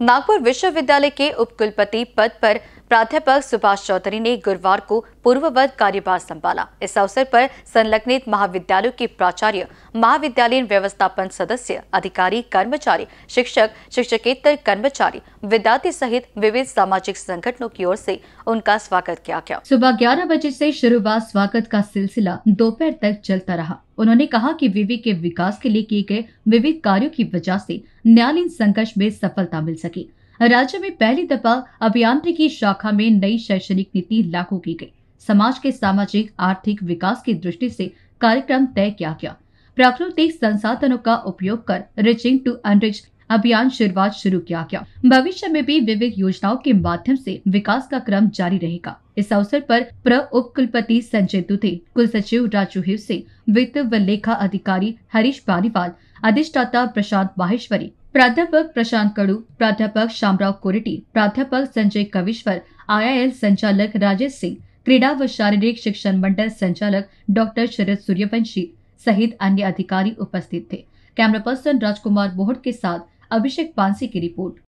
नागपुर विश्वविद्यालय के उपकुलपति पद पर प्राध्यापक सुभाष चौधरी ने गुरुवार को पूर्ववत कार्यभार संभाला इस अवसर पर संलग्नित महाविद्यालयों के प्राचार्य महाविद्यालयीन व्यवस्थापन सदस्य अधिकारी कर्मचारी शिक्षक शिक्षकेतर कर्मचारी विद्यार्थी सहित विविध सामाजिक संगठनों की ओर से उनका स्वागत किया गया सुबह ग्यारह बजे से शुरू हुआ स्वागत का सिलसिला दोपहर तक चलता रहा उन्होंने कहा कि विवि के विकास के लिए किए गए विविध कार्यों की वजह से न्यायालय संघर्ष में सफलता मिल सकी राज्य में पहली दफा अभियांत्रिकी शाखा में नई शैक्षणिक नीति लागू की गई समाज के सामाजिक आर्थिक विकास की दृष्टि से कार्यक्रम तय किया गया प्राकृतिक संसाधनों का उपयोग कर रिचिंग टू अनरिच अभियान शुरुआत शुरू किया गया भविष्य में भी विविध योजनाओं के माध्यम से विकास का क्रम जारी रहेगा इस अवसर पर प्र उप कुलपति संजय दुधे कुल सचिव राजू हिव सिंह वित्त व लेखा अधिकारी हरीश पानीवाल अधिष्ठाता प्रशांत माहेश्वरी प्राध्यापक प्रशांत कडू प्राध्यापक श्यामराव कोरिटी प्राध्यापक संजय कविश्वर आयआयएल संचालक राजेश सिंह क्रीडा व शारीरिक शिक्षण मंडल संचालक डॉक्टर शरद सूर्यवंशी सहित अन्य अधिकारी उपस्थित थे कैमरा पर्सन राजकुमार बोहट के साथ अभिषेक पांसी की रिपोर्ट